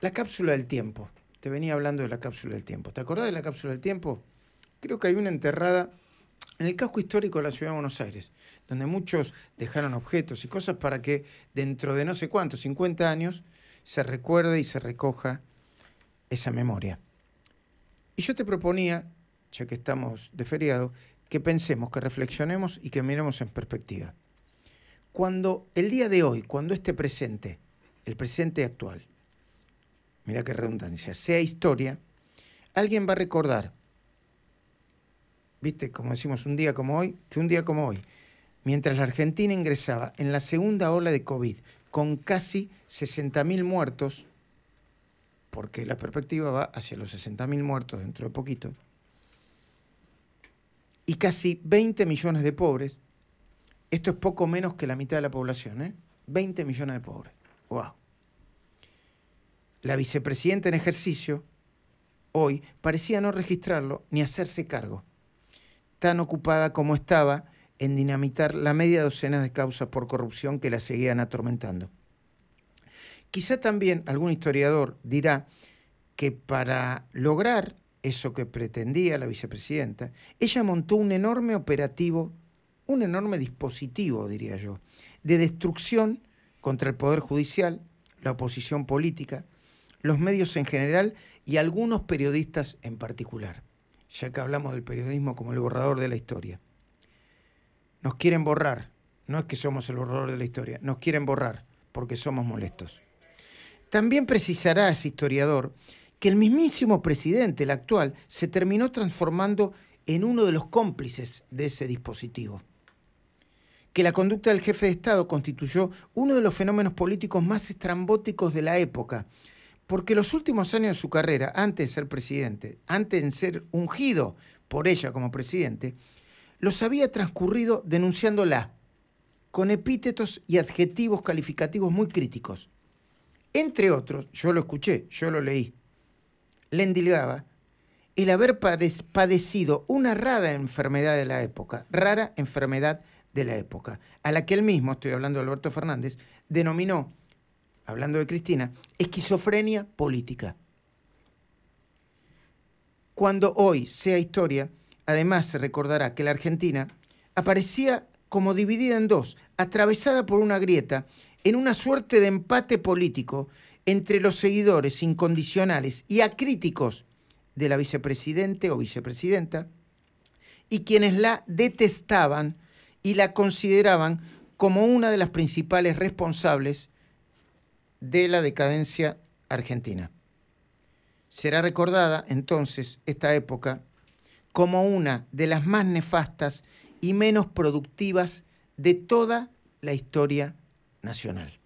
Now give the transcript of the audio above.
La cápsula del tiempo. Te venía hablando de la cápsula del tiempo. ¿Te acordás de la cápsula del tiempo? Creo que hay una enterrada en el casco histórico de la ciudad de Buenos Aires, donde muchos dejaron objetos y cosas para que dentro de no sé cuántos, 50 años, se recuerde y se recoja esa memoria. Y yo te proponía, ya que estamos de feriado, que pensemos, que reflexionemos y que miremos en perspectiva. Cuando el día de hoy, cuando este presente, el presente actual, mira qué redundancia, sea historia, alguien va a recordar, viste, como decimos un día como hoy, que un día como hoy, mientras la Argentina ingresaba en la segunda ola de COVID con casi 60.000 muertos, porque la perspectiva va hacia los 60.000 muertos dentro de poquito, y casi 20 millones de pobres, esto es poco menos que la mitad de la población, ¿eh? 20 millones de pobres. ¡Wow! La vicepresidenta en ejercicio, hoy, parecía no registrarlo ni hacerse cargo, tan ocupada como estaba en dinamitar la media docena de causas por corrupción que la seguían atormentando. Quizá también algún historiador dirá que para lograr eso que pretendía la vicepresidenta, ella montó un enorme operativo, un enorme dispositivo, diría yo, de destrucción contra el Poder Judicial, la oposición política, los medios en general y algunos periodistas en particular, ya que hablamos del periodismo como el borrador de la historia. Nos quieren borrar, no es que somos el borrador de la historia, nos quieren borrar porque somos molestos. También precisará ese historiador, que el mismísimo presidente, el actual, se terminó transformando en uno de los cómplices de ese dispositivo. Que la conducta del jefe de Estado constituyó uno de los fenómenos políticos más estrambóticos de la época porque los últimos años de su carrera, antes de ser presidente, antes de ser ungido por ella como presidente, los había transcurrido denunciándola con epítetos y adjetivos calificativos muy críticos. Entre otros, yo lo escuché, yo lo leí, le endilgaba el haber padecido una rara enfermedad de la época, rara enfermedad de la época, a la que él mismo, estoy hablando de Alberto Fernández, denominó hablando de Cristina, esquizofrenia política. Cuando hoy sea historia, además se recordará que la Argentina aparecía como dividida en dos, atravesada por una grieta, en una suerte de empate político entre los seguidores incondicionales y acríticos de la vicepresidente o vicepresidenta y quienes la detestaban y la consideraban como una de las principales responsables de la decadencia argentina. Será recordada entonces esta época como una de las más nefastas y menos productivas de toda la historia nacional.